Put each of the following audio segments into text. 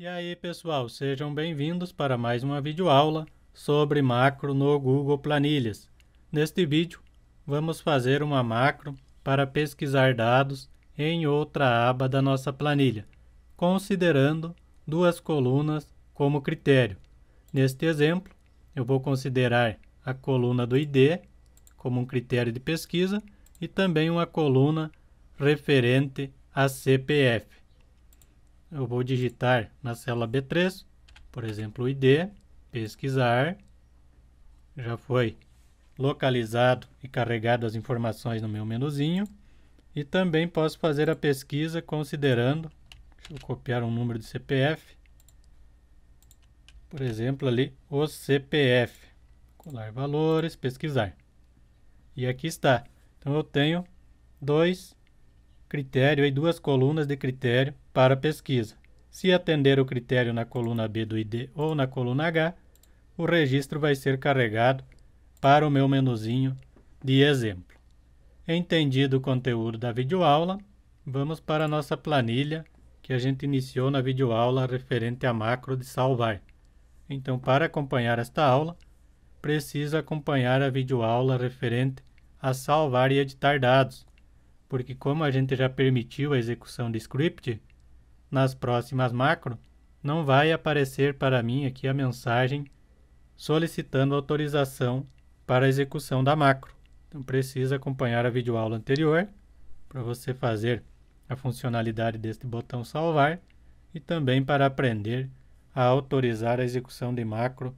E aí pessoal, sejam bem-vindos para mais uma videoaula sobre macro no Google Planilhas. Neste vídeo, vamos fazer uma macro para pesquisar dados em outra aba da nossa planilha, considerando duas colunas como critério. Neste exemplo, eu vou considerar a coluna do ID como um critério de pesquisa e também uma coluna referente a CPF eu vou digitar na célula B3, por exemplo, o ID, pesquisar, já foi localizado e carregado as informações no meu menuzinho. E também posso fazer a pesquisa considerando, deixa eu copiar um número de CPF, por exemplo ali, o CPF, colar valores, pesquisar. E aqui está. Então eu tenho dois critérios, duas colunas de critério para pesquisa. Se atender o critério na coluna B do ID ou na coluna H, o registro vai ser carregado para o meu menuzinho de exemplo. Entendido o conteúdo da videoaula, vamos para a nossa planilha que a gente iniciou na videoaula referente à macro de salvar. Então, para acompanhar esta aula, preciso acompanhar a videoaula referente a salvar e editar dados, porque como a gente já permitiu a execução de script, nas próximas macro, não vai aparecer para mim aqui a mensagem solicitando autorização para a execução da macro. Então precisa acompanhar a videoaula anterior para você fazer a funcionalidade deste botão salvar e também para aprender a autorizar a execução de macro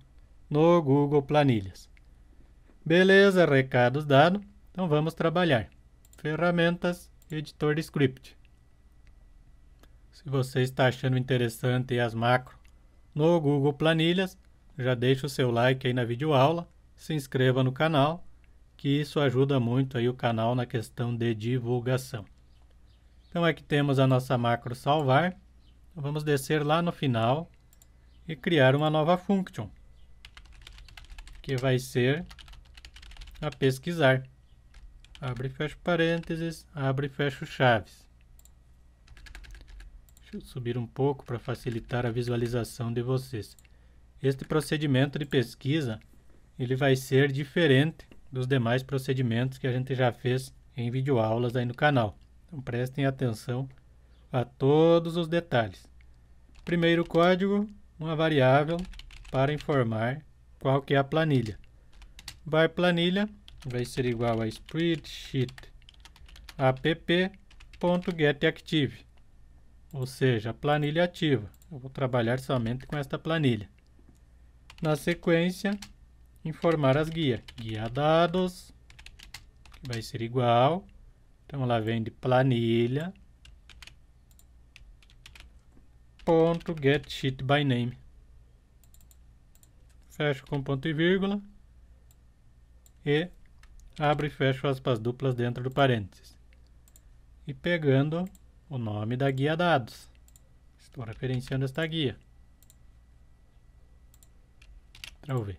no Google Planilhas. Beleza, recados dados. Então vamos trabalhar. Ferramentas, editor de script. Se você está achando interessante as macro no Google Planilhas, já deixa o seu like aí na videoaula, se inscreva no canal, que isso ajuda muito aí o canal na questão de divulgação. Então aqui temos a nossa macro salvar. Vamos descer lá no final e criar uma nova function, que vai ser a pesquisar. Abre e fecha parênteses, abre e fecha chaves subir um pouco para facilitar a visualização de vocês. Este procedimento de pesquisa ele vai ser diferente dos demais procedimentos que a gente já fez em videoaulas aí no canal. Então prestem atenção a todos os detalhes. Primeiro código, uma variável para informar qual que é a planilha. Bar planilha vai ser igual a spreadsheet app.getActive ou seja, a planilha é ativa. Eu vou trabalhar somente com esta planilha. Na sequência, informar as guias. Guia dados, que vai ser igual. Então, ela vem de planilha. Ponto get sheet by name. Fecho com ponto e vírgula. E abro e fecho aspas duplas dentro do parênteses. E pegando o nome da guia dados. Estou referenciando esta guia. v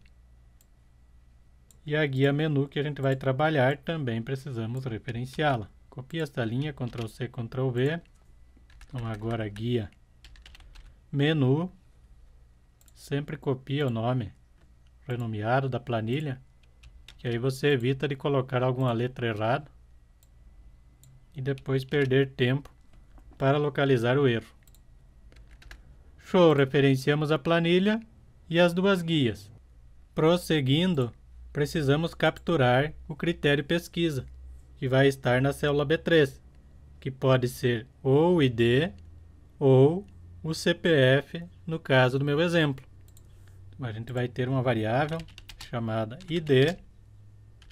E a guia menu que a gente vai trabalhar também precisamos referenciá-la. Copia esta linha, Ctrl C, Ctrl V. Então agora guia menu. Sempre copia o nome renomeado da planilha, que aí você evita de colocar alguma letra errada e depois perder tempo para localizar o erro. Show, referenciamos a planilha e as duas guias. Prosseguindo, precisamos capturar o critério pesquisa, que vai estar na célula B3, que pode ser ou o ID ou o CPF, no caso do meu exemplo. A gente vai ter uma variável chamada ID,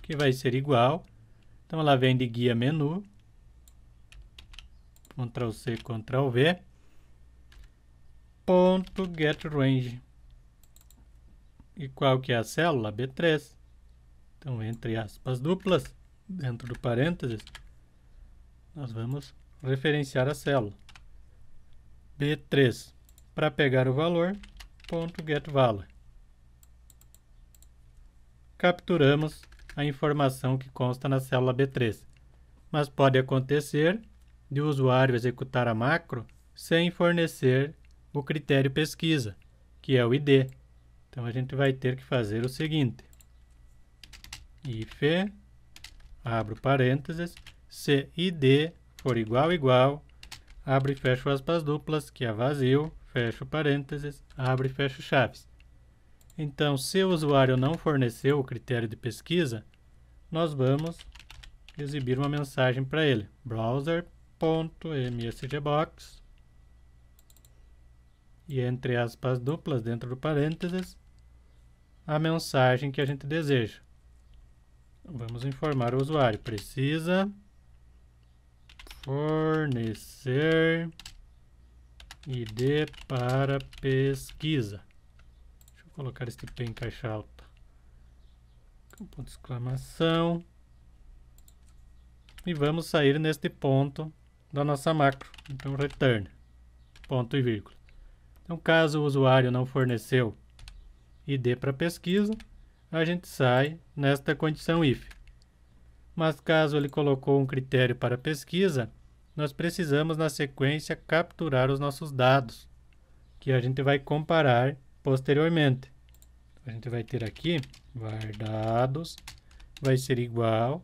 que vai ser igual. Então, ela vem de guia menu Ctrl C, Ctrl V. Ponto get range. E qual que é a célula? B3. Então, entre aspas duplas, dentro do parênteses, nós vamos referenciar a célula. B3. Para pegar o valor, ponto get Capturamos a informação que consta na célula B3. Mas pode acontecer de o usuário executar a macro sem fornecer o critério pesquisa, que é o ID. Então a gente vai ter que fazer o seguinte: if abro parênteses, se id for igual igual, abro e fecho aspas duplas, que é vazio, fecho parênteses, abro e fecho chaves. Então, se o usuário não forneceu o critério de pesquisa, nós vamos exibir uma mensagem para ele, browser msgbox e entre aspas duplas dentro do parênteses a mensagem que a gente deseja. Vamos informar o usuário. Precisa fornecer ID para pesquisa. Deixa eu colocar este P em caixa alta. ponto de exclamação. E vamos sair neste ponto da nossa macro. Então, return, ponto e vírgula. Então, caso o usuário não forneceu ID para pesquisa, a gente sai nesta condição if. Mas caso ele colocou um critério para pesquisa, nós precisamos, na sequência, capturar os nossos dados, que a gente vai comparar posteriormente. A gente vai ter aqui, var dados, vai ser igual,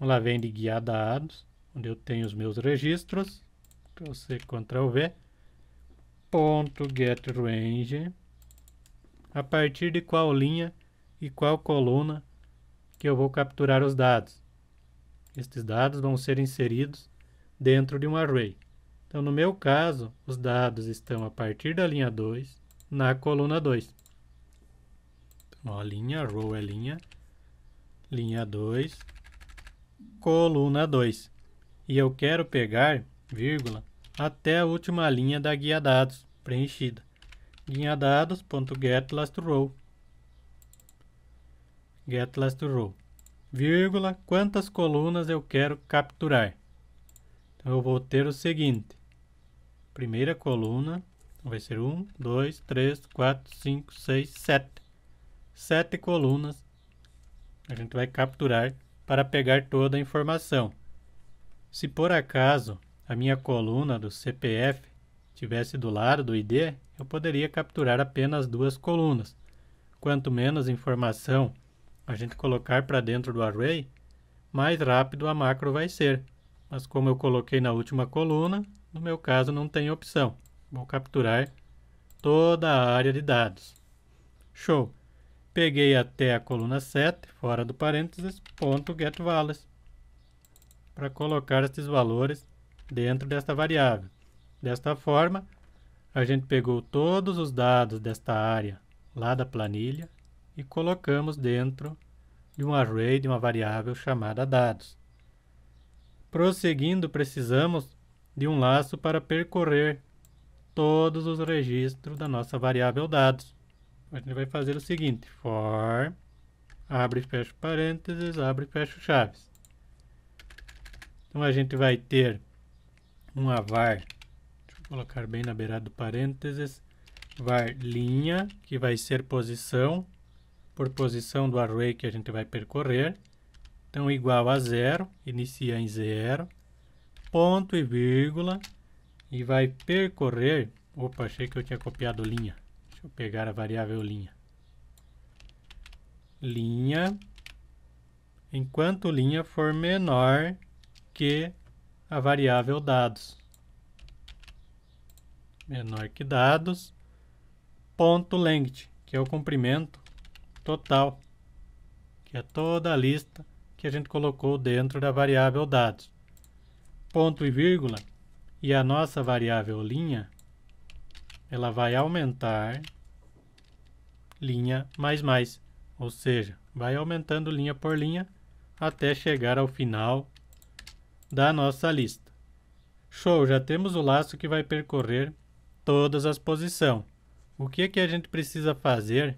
lá, vem de guiar dados, onde eu tenho os meus registros, Ctrl C, Ctrl V, ponto get range, a partir de qual linha e qual coluna que eu vou capturar os dados. Estes dados vão ser inseridos dentro de um array. Então, no meu caso, os dados estão a partir da linha 2 na coluna 2. Então, a linha, row é linha, linha 2, coluna 2 e eu quero pegar, vírgula, até a última linha da guia dados preenchida. Guia dados.getLastRow getLastRow, vírgula, quantas colunas eu quero capturar. Então, eu vou ter o seguinte, primeira coluna vai ser 1, 2, 3, 4, 5, 6, 7. 7 colunas a gente vai capturar para pegar toda a informação. Se por acaso a minha coluna do CPF tivesse do lado do ID, eu poderia capturar apenas duas colunas. Quanto menos informação a gente colocar para dentro do array, mais rápido a macro vai ser. Mas como eu coloquei na última coluna, no meu caso não tem opção. Vou capturar toda a área de dados. Show! Peguei até a coluna 7, fora do parênteses, ponto getValues para colocar estes valores dentro desta variável. Desta forma, a gente pegou todos os dados desta área lá da planilha e colocamos dentro de um array de uma variável chamada dados. Prosseguindo, precisamos de um laço para percorrer todos os registros da nossa variável dados. A gente vai fazer o seguinte, for, abre e fecha parênteses, abre e fecha chaves. Então a gente vai ter uma var, deixa eu colocar bem na beirada do parênteses, var linha, que vai ser posição, por posição do array que a gente vai percorrer. Então igual a zero, inicia em zero, ponto e vírgula, e vai percorrer, opa, achei que eu tinha copiado linha, deixa eu pegar a variável linha. Linha, enquanto linha for menor que a variável dados. Menor que dados, ponto length, que é o comprimento total, que é toda a lista que a gente colocou dentro da variável dados. Ponto e vírgula, e a nossa variável linha, ela vai aumentar linha mais mais, ou seja, vai aumentando linha por linha até chegar ao final da nossa lista. Show, já temos o laço que vai percorrer todas as posições. O que, é que a gente precisa fazer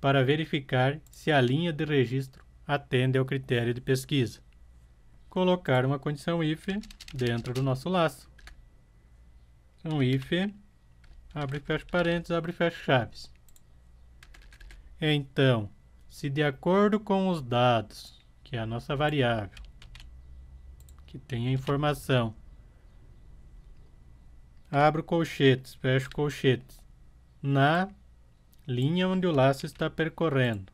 para verificar se a linha de registro atende ao critério de pesquisa? Colocar uma condição if dentro do nosso laço. Então, if, abre e fecha parênteses, abre e fecha chaves. Então, se de acordo com os dados, que é a nossa variável, que tem a informação. Abro colchetes, fecho colchetes na linha onde o laço está percorrendo.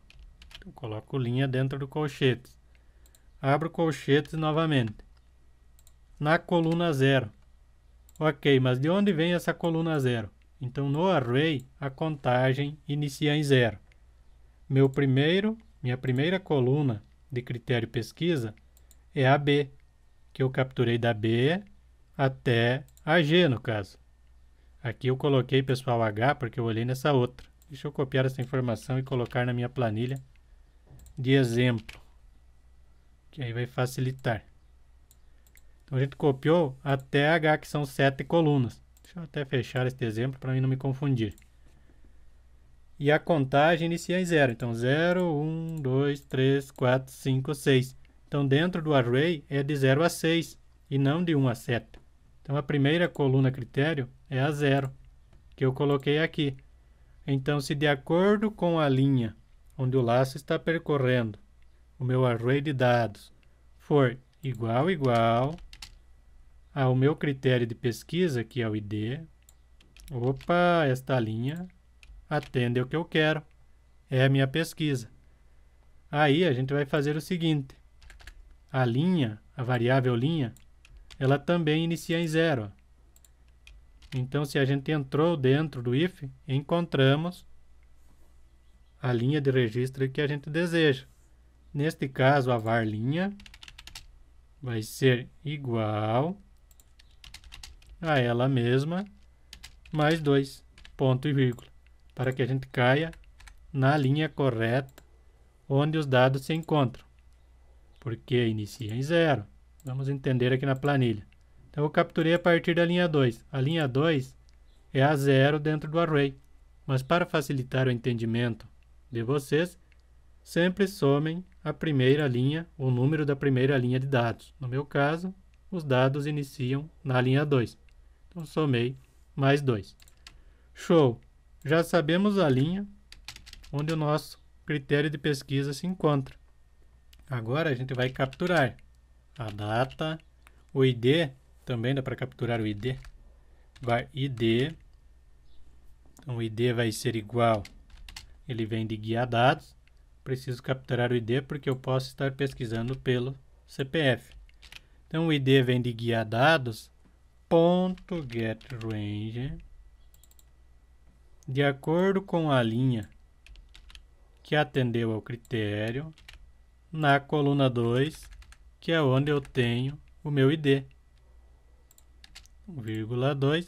Então, coloco linha dentro do colchete. Abro colchetes novamente. Na coluna zero. Ok, mas de onde vem essa coluna zero? Então, no array, a contagem inicia em zero. Meu primeiro, minha primeira coluna de critério pesquisa é a B que eu capturei da B até a G, no caso. Aqui eu coloquei, pessoal, H, porque eu olhei nessa outra. Deixa eu copiar essa informação e colocar na minha planilha de exemplo, que aí vai facilitar. Então a gente copiou até H, que são sete colunas. Deixa eu até fechar este exemplo para mim não me confundir. E a contagem inicia em zero. Então, 0, 1, 2, 3, 4, 5, 6. Então, dentro do array é de 0 a 6 e não de 1 a 7. Então, a primeira coluna critério é a 0, que eu coloquei aqui. Então, se de acordo com a linha onde o laço está percorrendo, o meu array de dados for igual igual ao meu critério de pesquisa, que é o ID, opa, esta linha atende ao que eu quero, é a minha pesquisa. Aí a gente vai fazer o seguinte, a linha, a variável linha, ela também inicia em zero. Então, se a gente entrou dentro do if, encontramos a linha de registro que a gente deseja. Neste caso, a var linha vai ser igual a ela mesma mais 2, ponto e vírgula, para que a gente caia na linha correta onde os dados se encontram porque inicia em zero. Vamos entender aqui na planilha. Então, eu capturei a partir da linha 2. A linha 2 é a zero dentro do array. Mas para facilitar o entendimento de vocês, sempre somem a primeira linha, o número da primeira linha de dados. No meu caso, os dados iniciam na linha 2. Então, somei mais 2. Show! Já sabemos a linha onde o nosso critério de pesquisa se encontra. Agora a gente vai capturar a data, o ID, também dá para capturar o ID. Vai ID, então o ID vai ser igual, ele vem de guia dados, preciso capturar o ID porque eu posso estar pesquisando pelo CPF. Então o ID vem de guia dados, ponto get range, de acordo com a linha que atendeu ao critério, na coluna 2, que é onde eu tenho o meu ID. 1,2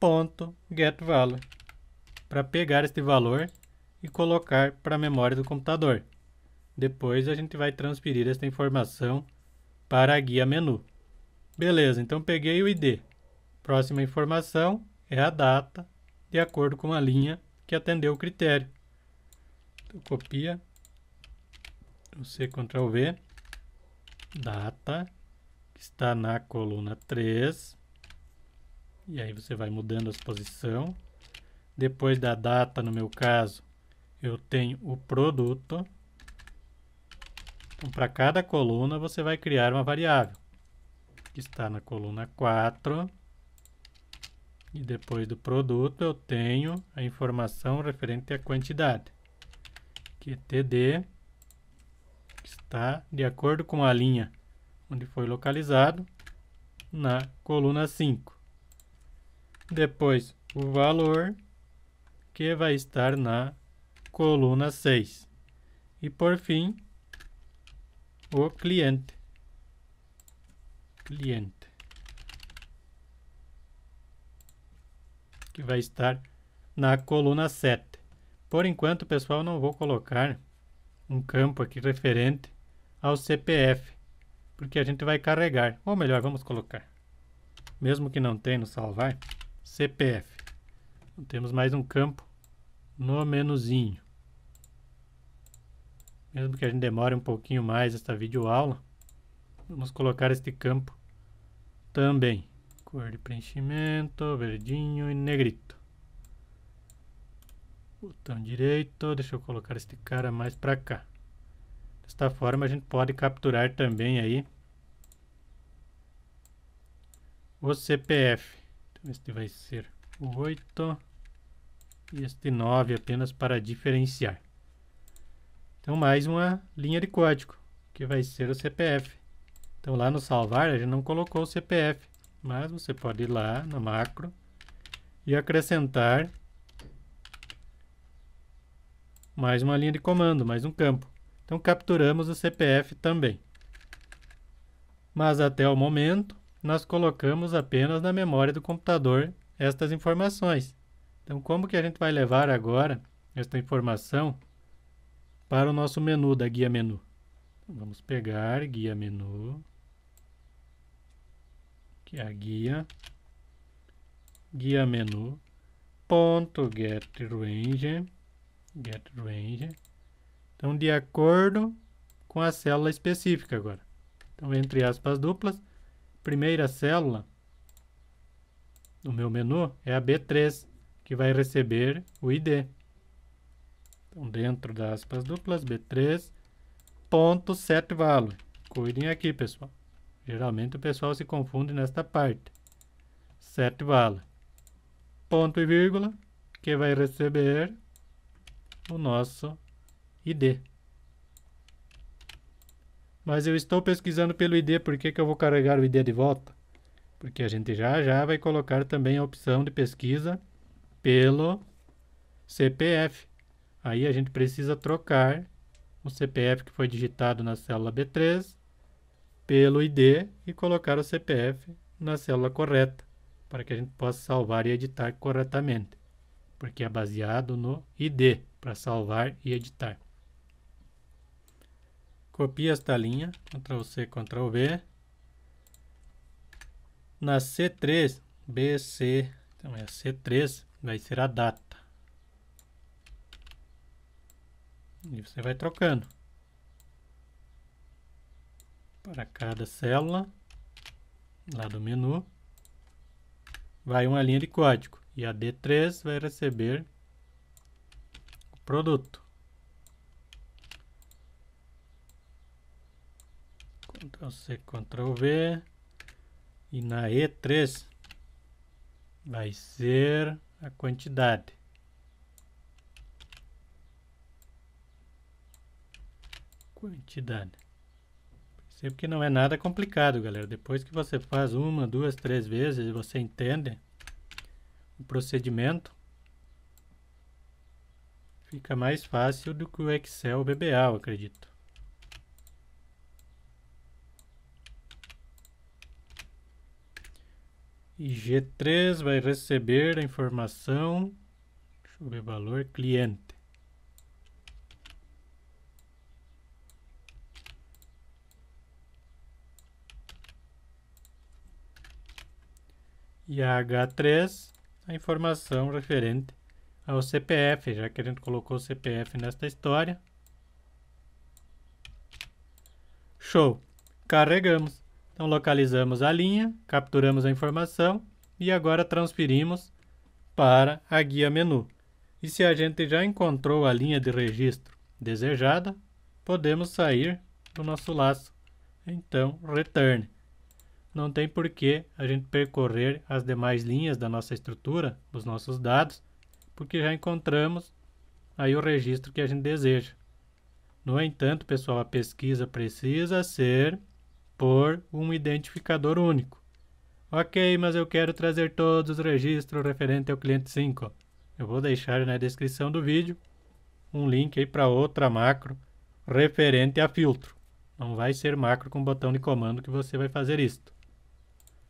ponto get value para pegar este valor e colocar para a memória do computador. Depois a gente vai transferir esta informação para a guia menu. Beleza, então peguei o ID. Próxima informação é a data, de acordo com a linha que atendeu o critério. Então, copia, Ctrl C, Ctrl V, data, que está na coluna 3, e aí você vai mudando a posição. Depois da data, no meu caso, eu tenho o produto. Então, para cada coluna, você vai criar uma variável, que está na coluna 4. E depois do produto, eu tenho a informação referente à quantidade, que é TD tá? de acordo com a linha onde foi localizado na coluna 5. Depois, o valor que vai estar na coluna 6. E por fim, o cliente. Cliente. Que vai estar na coluna 7. Por enquanto, pessoal, não vou colocar um campo aqui referente ao CPF, porque a gente vai carregar, ou melhor, vamos colocar, mesmo que não tenha no salvar, CPF. Então, temos mais um campo no menuzinho. Mesmo que a gente demore um pouquinho mais esta videoaula, vamos colocar este campo também. Cor de preenchimento, verdinho e negrito. Botão direito, deixa eu colocar este cara mais para cá. Desta forma a gente pode capturar também aí o CPF. Então, este vai ser o 8 e este 9 apenas para diferenciar. Então mais uma linha de código que vai ser o CPF. Então lá no salvar a gente não colocou o CPF, mas você pode ir lá na macro e acrescentar mais uma linha de comando, mais um campo. Então capturamos o CPF também. Mas até o momento, nós colocamos apenas na memória do computador estas informações. Então como que a gente vai levar agora esta informação para o nosso menu da guia menu? Vamos pegar guia menu, que é a guia, guia menu, ponto get range, get range, então, de acordo com a célula específica agora. Então, entre aspas duplas, primeira célula do meu menu é a B3, que vai receber o ID. Então, dentro das aspas duplas, B3, ponto set value. Cuidem aqui, pessoal. Geralmente o pessoal se confunde nesta parte. Set value. Ponto e vírgula, que vai receber o nosso ID. Mas eu estou pesquisando pelo ID, por que, que eu vou carregar o ID de volta? Porque a gente já já vai colocar também a opção de pesquisa pelo CPF. Aí a gente precisa trocar o CPF que foi digitado na célula B3 pelo ID e colocar o CPF na célula correta, para que a gente possa salvar e editar corretamente, porque é baseado no ID para salvar e editar. Copia esta linha, Ctrl C, Ctrl V. Na C3, BC, então é C3, vai ser a data. E você vai trocando. Para cada célula, lá do menu, vai uma linha de código. E a D3 vai receber o produto. Então, Ctrl C, Ctrl V. E na E3 vai ser a quantidade. Quantidade. Percebo que não é nada complicado, galera. Depois que você faz uma, duas, três vezes, você entende o procedimento, fica mais fácil do que o Excel BBA, eu acredito. E G3 vai receber a informação, deixa eu ver valor, cliente. E a H3, a informação referente ao CPF, já que a gente colocou o CPF nesta história. Show! Carregamos. Então localizamos a linha, capturamos a informação e agora transferimos para a guia menu. E se a gente já encontrou a linha de registro desejada, podemos sair do nosso laço. Então, return. Não tem por que a gente percorrer as demais linhas da nossa estrutura, dos nossos dados, porque já encontramos aí o registro que a gente deseja. No entanto, pessoal, a pesquisa precisa ser por um identificador único. Ok, mas eu quero trazer todos os registros referentes ao cliente 5. Eu vou deixar na descrição do vídeo um link aí para outra macro referente a filtro. Não vai ser macro com botão de comando que você vai fazer isto.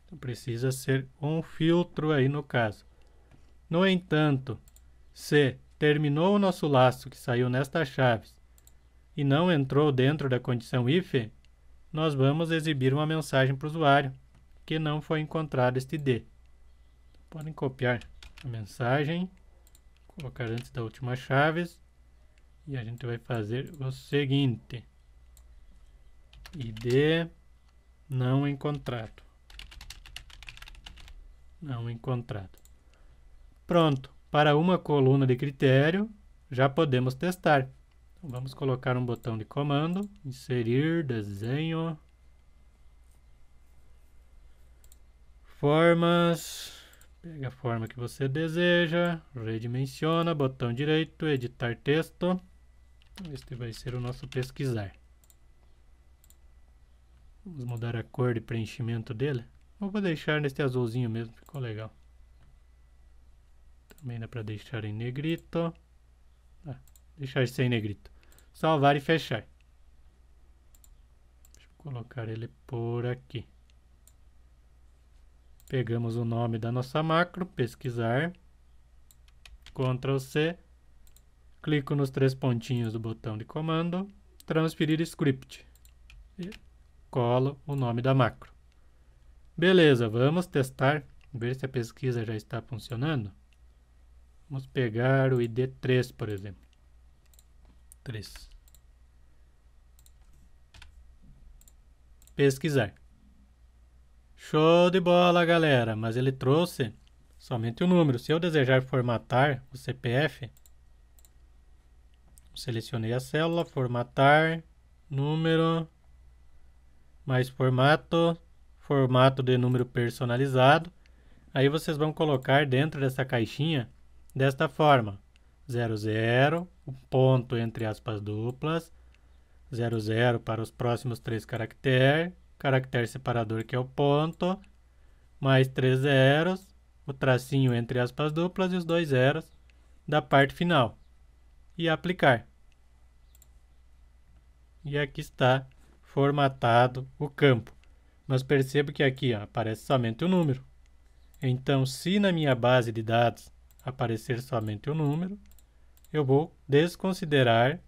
Então, precisa ser um filtro aí no caso. No entanto, se terminou o nosso laço que saiu nesta chave e não entrou dentro da condição if, nós vamos exibir uma mensagem para o usuário que não foi encontrado este D. Podem copiar a mensagem, colocar antes da última chave e a gente vai fazer o seguinte. ID não encontrado. Não encontrado. Pronto, para uma coluna de critério já podemos testar. Então, vamos colocar um botão de comando, inserir desenho, formas, pega a forma que você deseja, redimensiona, botão direito, editar texto, este vai ser o nosso pesquisar. Vamos mudar a cor de preenchimento dele. vou deixar neste azulzinho mesmo, ficou legal. Também dá para deixar em negrito. Ah, deixar isso em negrito. Salvar e fechar. Deixa eu colocar ele por aqui. Pegamos o nome da nossa macro, pesquisar. Ctrl C. Clico nos três pontinhos do botão de comando. Transferir script. E colo o nome da macro. Beleza, vamos testar. Ver se a pesquisa já está funcionando. Vamos pegar o ID3, por exemplo. 3. Pesquisar. Show de bola, galera! Mas ele trouxe somente o um número. Se eu desejar formatar o CPF, selecionei a célula, formatar, número, mais formato, formato de número personalizado. Aí vocês vão colocar dentro dessa caixinha desta forma: 00 um ponto entre aspas duplas, 00 para os próximos três caracteres, caractere separador que é o ponto, mais três zeros, o tracinho entre aspas duplas e os dois zeros da parte final. E aplicar. E aqui está formatado o campo. Mas percebo que aqui ó, aparece somente o número. Então, se na minha base de dados aparecer somente o número, eu vou desconsiderar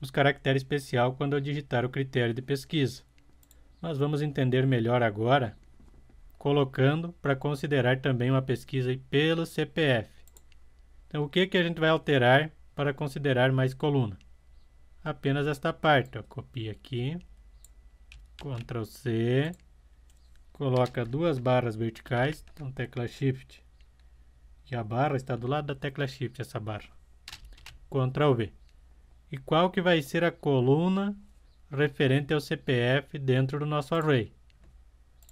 os caracteres especial quando eu digitar o critério de pesquisa. Mas vamos entender melhor agora, colocando para considerar também uma pesquisa pelo CPF. Então, o que, que a gente vai alterar para considerar mais coluna? Apenas esta parte. Copia aqui, Ctrl C, coloca duas barras verticais, então tecla Shift, e a barra está do lado da tecla Shift, essa barra Ctrl V. E qual que vai ser a coluna referente ao CPF dentro do nosso array?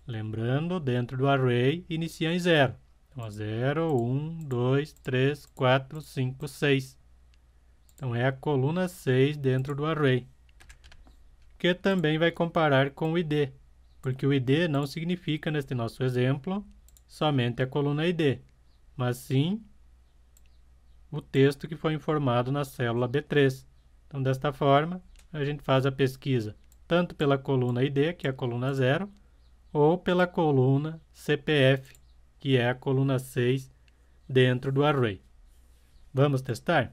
Lembrando, dentro do array inicia em 0. Então, 0, 1, 2, 3, 4, 5, 6. Então, é a coluna 6 dentro do array. Que também vai comparar com o id, porque o id não significa, neste nosso exemplo, somente a coluna id, mas sim o texto que foi informado na célula B3. Então, desta forma, a gente faz a pesquisa tanto pela coluna ID, que é a coluna 0, ou pela coluna CPF, que é a coluna 6 dentro do array. Vamos testar?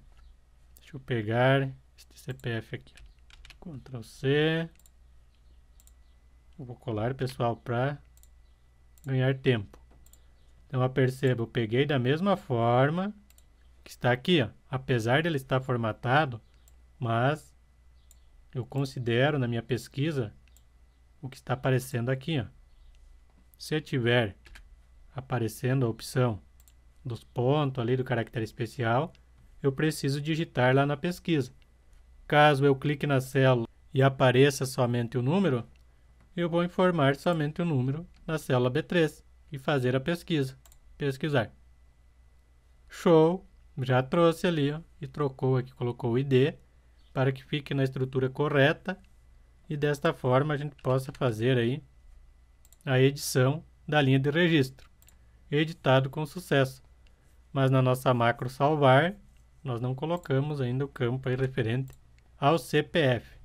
Deixa eu pegar este CPF aqui. Ctrl C. vou colar, pessoal, para ganhar tempo. Então, perceba, eu peguei da mesma forma que está aqui, ó. apesar ele estar formatado, mas eu considero na minha pesquisa o que está aparecendo aqui. Ó. Se eu tiver aparecendo a opção dos pontos ali do caractere especial, eu preciso digitar lá na pesquisa. Caso eu clique na célula e apareça somente o número, eu vou informar somente o número na célula B3 e fazer a pesquisa. Pesquisar. Show! já trouxe ali ó, e trocou aqui, colocou o ID para que fique na estrutura correta e desta forma a gente possa fazer aí a edição da linha de registro, editado com sucesso. Mas na nossa macro salvar, nós não colocamos ainda o campo referente ao CPF.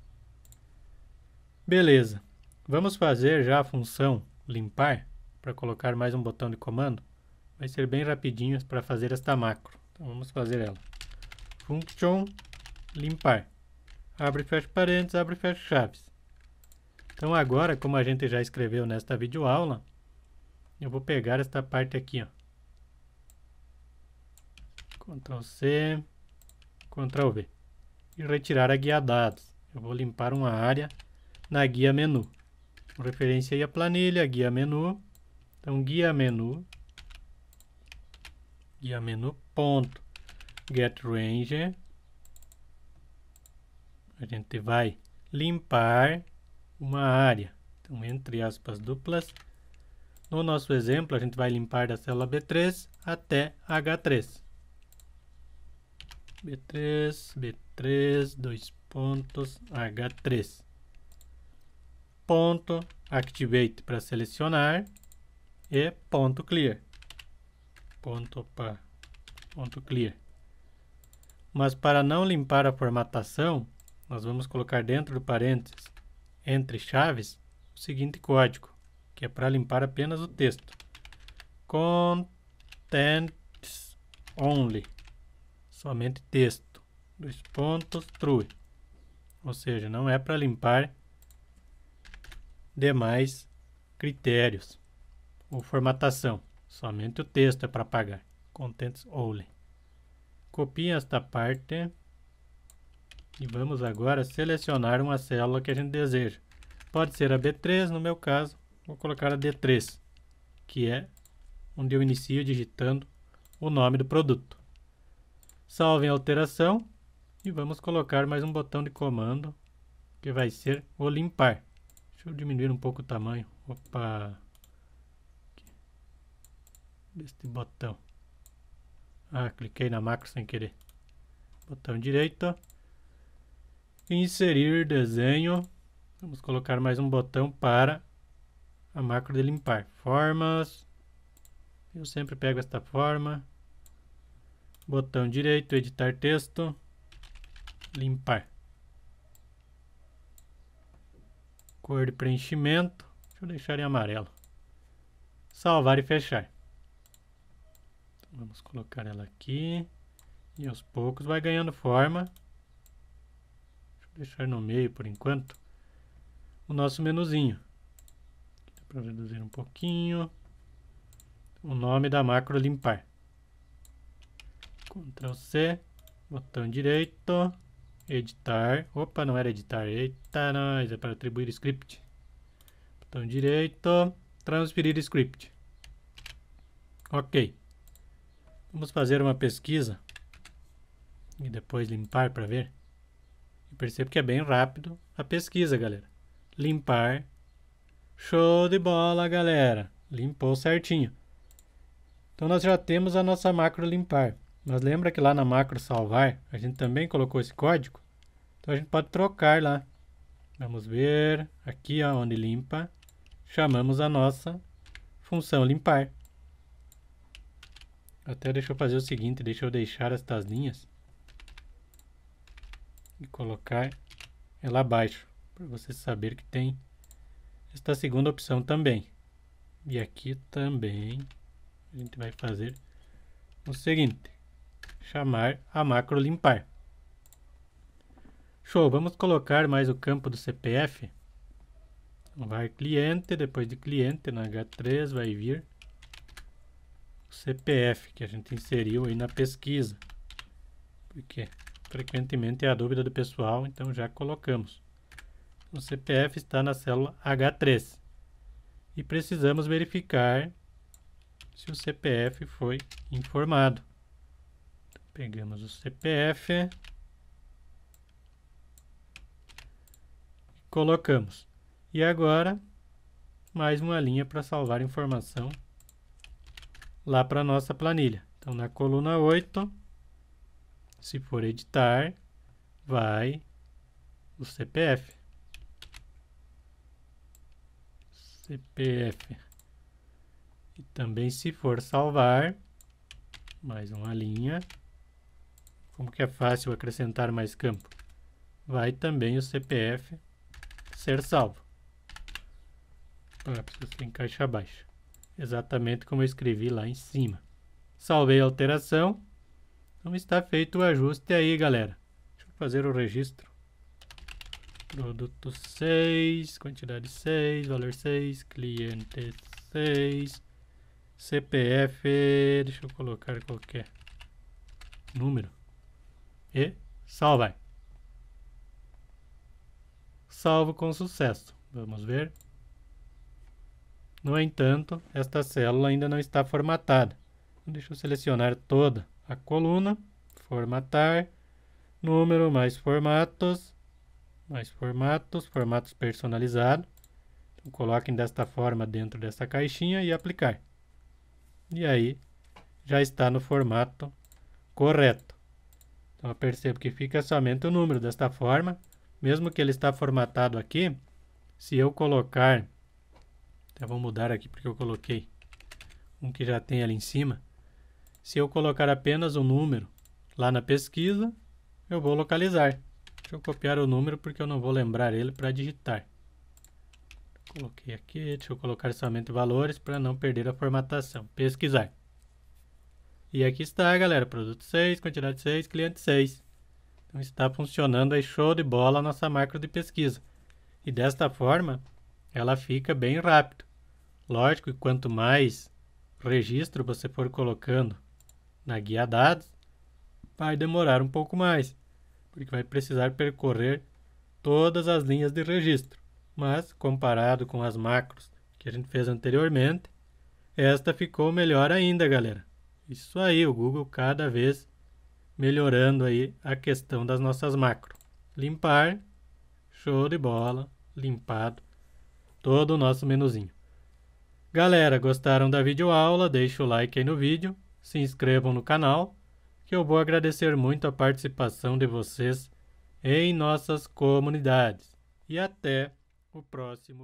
Beleza, vamos fazer já a função limpar para colocar mais um botão de comando. Vai ser bem rapidinho para fazer esta macro. Então vamos fazer ela. Function limpar. Abre e fecha parênteses, abre e fecha chaves. Então agora, como a gente já escreveu nesta videoaula, eu vou pegar esta parte aqui, ó. Ctrl C, Ctrl V. E retirar a guia dados. Eu vou limpar uma área na guia menu. Com referência aí a planilha, guia menu. Então guia menu, guia menu ponto get ranger a gente vai limpar uma área então entre aspas duplas no nosso exemplo a gente vai limpar da célula B3 até H3 B3 B3 dois pontos H3 ponto activate para selecionar e ponto clear ponto opa .clear. Mas para não limpar a formatação, nós vamos colocar dentro do parênteses entre chaves o seguinte código, que é para limpar apenas o texto. Contents only, somente texto, dois pontos, true. Ou seja, não é para limpar demais critérios ou formatação, somente o texto é para apagar contents only. Copie esta parte e vamos agora selecionar uma célula que a gente deseja. Pode ser a B3, no meu caso, vou colocar a D3, que é onde eu inicio digitando o nome do produto. Salve a alteração e vamos colocar mais um botão de comando que vai ser o limpar. Deixa eu diminuir um pouco o tamanho. Opa! Deste botão. Ah, cliquei na macro sem querer. Botão direito. Inserir desenho. Vamos colocar mais um botão para a macro de limpar. Formas. Eu sempre pego esta forma. Botão direito, editar texto. Limpar. Cor de preenchimento. Deixa eu deixar em amarelo. Salvar e fechar. Vamos colocar ela aqui. E aos poucos vai ganhando forma. deixar no meio por enquanto. O nosso menuzinho. Para reduzir um pouquinho. O nome da macro limpar. Ctrl C. Botão direito. Editar. Opa, não era editar. Eita, nós. É para atribuir script. Botão direito. Transferir script. Ok. Vamos fazer uma pesquisa e depois limpar para ver. Eu percebo que é bem rápido a pesquisa, galera. Limpar. Show de bola, galera. Limpou certinho. Então nós já temos a nossa macro limpar. Mas lembra que lá na macro salvar, a gente também colocou esse código? Então a gente pode trocar lá. Vamos ver aqui onde limpa. Chamamos a nossa função limpar. Até deixa eu fazer o seguinte, deixa eu deixar estas linhas e colocar ela abaixo, para você saber que tem esta segunda opção também. E aqui também a gente vai fazer o seguinte, chamar a macro limpar. Show, vamos colocar mais o campo do CPF. Vai cliente, depois de cliente na H3 vai vir CPF que a gente inseriu aí na pesquisa, porque frequentemente é a dúvida do pessoal, então já colocamos. Então, o CPF está na célula H3 e precisamos verificar se o CPF foi informado. Pegamos o CPF colocamos. E agora, mais uma linha para salvar informação lá para a nossa planilha. Então, na coluna 8, se for editar, vai o CPF. CPF. E também se for salvar, mais uma linha. Como que é fácil acrescentar mais campo? Vai também o CPF ser salvo. Ah, precisa encaixar baixo exatamente como eu escrevi lá em cima. Salvei a alteração. Então está feito o ajuste aí, galera. Deixa eu fazer o registro. Produto 6, quantidade 6, valor 6, cliente 6, CPF, deixa eu colocar qualquer número. E salvar. Salvo com sucesso. Vamos ver. No entanto, esta célula ainda não está formatada. Então, deixa eu selecionar toda a coluna, formatar, número mais formatos, mais formatos, formatos personalizados. Então, coloquem desta forma dentro dessa caixinha e aplicar. E aí, já está no formato correto. Então, eu percebo que fica somente o número desta forma. Mesmo que ele está formatado aqui, se eu colocar até vou mudar aqui porque eu coloquei um que já tem ali em cima. Se eu colocar apenas um número lá na pesquisa, eu vou localizar. Deixa eu copiar o número porque eu não vou lembrar ele para digitar. Coloquei aqui, deixa eu colocar somente valores para não perder a formatação. Pesquisar. E aqui está, galera, produto 6, quantidade 6, cliente 6. Então está funcionando aí show de bola a nossa macro de pesquisa. E desta forma, ela fica bem rápido. Lógico que quanto mais registro você for colocando na guia dados, vai demorar um pouco mais, porque vai precisar percorrer todas as linhas de registro. Mas, comparado com as macros que a gente fez anteriormente, esta ficou melhor ainda, galera. Isso aí, o Google cada vez melhorando aí a questão das nossas macros. Limpar, show de bola, limpado todo o nosso menuzinho. Galera, gostaram da videoaula? Deixe o like aí no vídeo, se inscrevam no canal, que eu vou agradecer muito a participação de vocês em nossas comunidades. E até o próximo